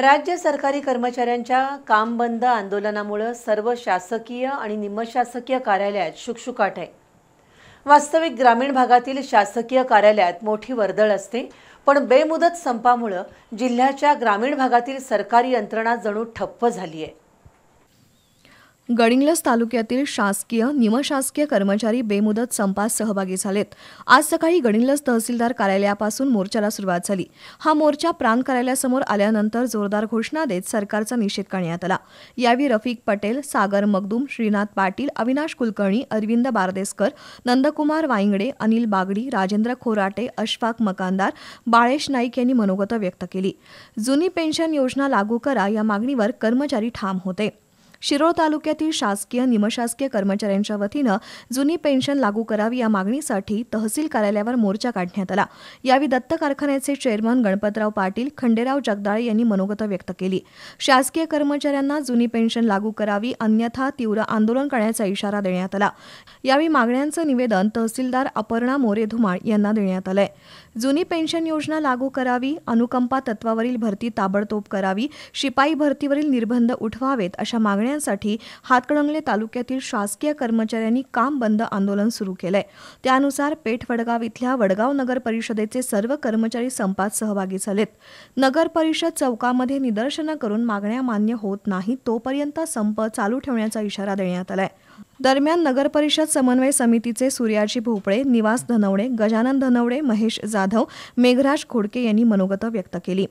राज्य सरकारी कर्मचाऱ्यांच्या काम बंद आंदोलनामुळं सर्व शासकीय आणि निमशासकीय कार्यालयात शुकशुकाट आहे वास्तविक ग्रामीण भागातील शासकीय कार्यालयात मोठी वर्दळ असते पण बेमुदत संपामुळं जिल्ह्याच्या ग्रामीण भागातील सरकारी यंत्रणा जणू ठप्प झाली आहे गडिंग्लस तालुक्यातील शासकीय निमशासकीय कर्मचारी बेमुदत संपात सहभागी झालेत आज सकाळी गडिंग्लस तहसीलदार कार्यालयापासून मोर्चाला सुरुवात झाली हा मोर्चा प्रांत कार्यालयासमोर आल्यानंतर जोरदार घोषणा देत सरकारचा निषेध करण्यात आला यावेळी रफिक पटेल सागर मगदूम श्रीनाथ पाटील अविनाश कुलकर्णी अरविंद बारदेसकर नंदकुमार वाईंगडे अनिल बागडी राजेंद्र खोराटे अशफाक मकानदार बाळेश नाईक यांनी मनोगत व्यक्त केली जुनी पेन्शन योजना लागू करा या मागणीवर कर्मचारी ठाम होते शिरोळ तालुक्यातील शासकीय निमशासकीय कर्मचाऱ्यांच्या वतीनं जुनी पेन्शन लागू करावी या मागणीसाठी तहसील कार्यालयावर मोर्चा काढण्यात आला यावेळी दत्त कारखान्याचे चेअरमन गणपतराव पाटील खंडेराव जगदाळे यांनी मनोगत व्यक्त केली शासकीय कर्मचाऱ्यांना जुनी पेन्शन लागू करावी अन्यथा तीव्र आंदोलन करण्याचा इशारा देण्यात आला यावेळी मागण्यांचं निवेदन तहसीलदार अपर्णा मोरे धुमाळ यांना देण्यात आलंय जुनी पेन्शन योजना लागू करावी अनुकंपा तत्वावरील भरती ताबडतोब करावी शिपाई भरतीवरील निर्बंध उठवावेत अशा मागण्यांसाठी हातकणंगले तालुक्यातील शासकीय कर्मचाऱ्यांनी काम बंद आंदोलन सुरू केलंय त्यानुसार पेठ वडगाव इथल्या वडगाव नगर परिषदेचे सर्व कर्मचारी संपात सहभागी झालेत नगर परिषद चौकामध्ये निदर्शनं करून मागण्या मान्य होत नाही तोपर्यंत संप चालू ठेवण्याचा इशारा देण्यात आलाय दरम्यान नगरपरिषद समन्वय समितीचे सूर्याजी भोपळे निवास धनवडे गजानन धनवडे महेश जाधव मेघराज खोडके यांनी मनोगत व्यक्त केली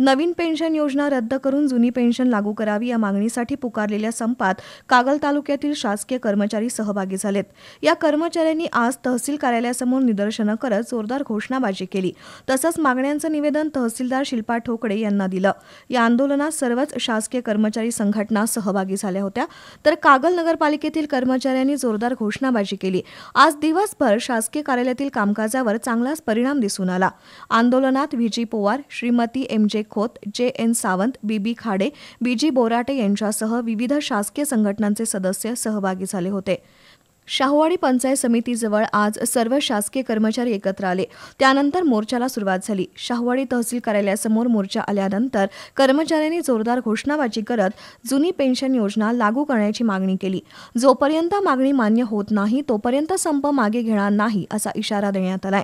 नवीन पेन्शन योजना रद्द करून जुनी पेन्शन लागू करावी या मागणीसाठी पुकारलेल्या संपात कागल तालुक्यातील शासकीय कर्मचारी सहभागी झालेत या कर्मचाऱ्यांनी आज तहसील कार्यालयासमोर निदर्शनं करत जोरदार घोषणाबाजी केली तसंच मागण्यांचं निवेदन तहसीलदार शिल्पा ठोकडे यांना दिलं या आंदोलनात सर्वच शासकीय कर्मचारी संघटना सहभागी झाल्या होत्या तर कागल नगरपालिकेतील कर्मचाऱ्यांनी जोरदार घोषणाबाजी केली आज दिवसभर शासकीय कार्यालयातील कामकाजावर चांगलाच परिणाम दिसून आला आंदोलनात VJ Powar Shrimati M J Khot J N Sawant B B Khade B G Borate यांच्यासह विविध शासकीय संघटनांचे सदस्य सहभागी झाले होते शाहूवाडी पंचायत समितीजवळ आज सर्व शासकीय कर्मचारी एकत्र आले त्यानंतर मोर्चाला सुरुवात झाली शाहूवाडी तहसील कार्यालयासमोर मोर्चा आल्यानंतर कर्मचाऱ्यांनी जोरदार घोषणाबाजी करत जुनी पेन्शन योजना लागू करण्याची मागणी केली जोपर्यंत मागणी मान्य होत नाही तोपर्यंत संप मागे घेणार नाही असा इशारा देण्यात आलाय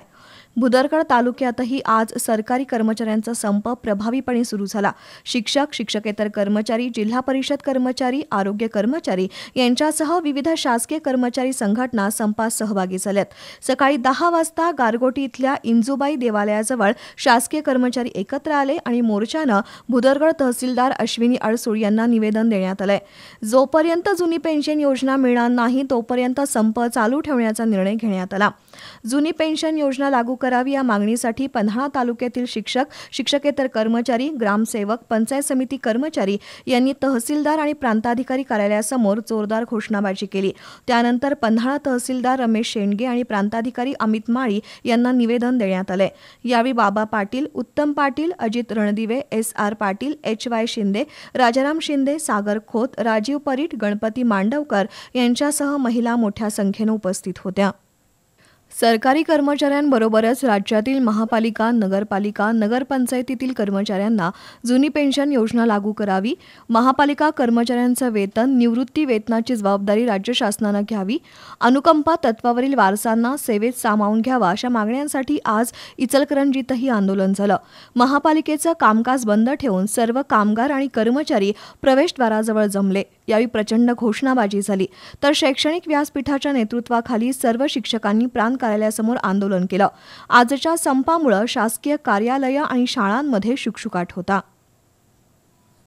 भुदरगड तालुक्यातही आज सरकारी कर्मचाऱ्यांचा संप प्रभावीपणे सुरू झाला शिक्षक शिक्षकेतर कर्मचारी जिल्हा परिषद कर्मचारी आरोग्य कर्मचारी यांच्यासह विविध शासकीय कर्मचारी संघटना संपात सहभागी झाल्यात सकाळी दहा वाजता गारगोटी इथल्या इंजुबाई देवालयाजवळ शासकीय कर्मचारी एकत्र आले आणि मोर्चानं भुदरगड तहसीलदार अश्विनी अडसूळ यांना निवेदन देण्यात आलंय जोपर्यंत जुनी पेन्शन योजना मिळणार नाही तोपर्यंत संप चालू ठेवण्याचा निर्णय घेण्यात आला जुनी पेन्शन योजना लागू करावी या मागणीसाठी पन्हाळा तालुक्यातील शिक्षक शिक्षकेतर कर्मचारी ग्रामसेवक पंचायत समिती कर्मचारी यांनी तहसीलदार आणि प्रांताधिकारी कार्यालयासमोर जोरदार घोषणाबाजी केली त्यानंतर पन्हाळा तहसीलदार रमेश शेंडगे आणि प्रांताधिकारी अमित माळी यांना निवेदन देण्यात आले यावेळी Baba Patil Uttam Patil Ajit Randive S R Patil H Y Shinde Rajaram Shinde Sagar Khot Rajiv Parit Ganpati Mandavkar यांच्यासह महिला मोठ्या संख्येनं उपस्थित होत्या सरकारी कर्मचाऱ्यांबरोबरच राज्यातील महापालिका नगरपालिका नगरपंचायतीतील कर्मचाऱ्यांना जुनी पेन्शन योजना लागू करावी महापालिका कर्मचाऱ्यांचं वेतन निवृत्ती वेतनाची जबाबदारी राज्य शासनानं घ्यावी अनुकंपा तत्वावरील वारसांना सेवेत सामावून घ्यावा अशा मागण्यांसाठी आज इचलकरंजीतही आंदोलन झालं महापालिकेचं कामकाज बंद ठेवून सर्व कामगार आणि कर्मचारी प्रवेशद्वाराजवळ जमले यावेळी प्रचंड घोषणाबाजी झाली तर शैक्षणिक व्यासपीठाच्या नेतृत्वाखाली सर्व शिक्षकांनी प्राण कार्यालयासमोर आंदोलन केलं आजच्या संपामुळे शासकीय कार्यालयं आणि शाळांमध्ये शुकशुकाट होता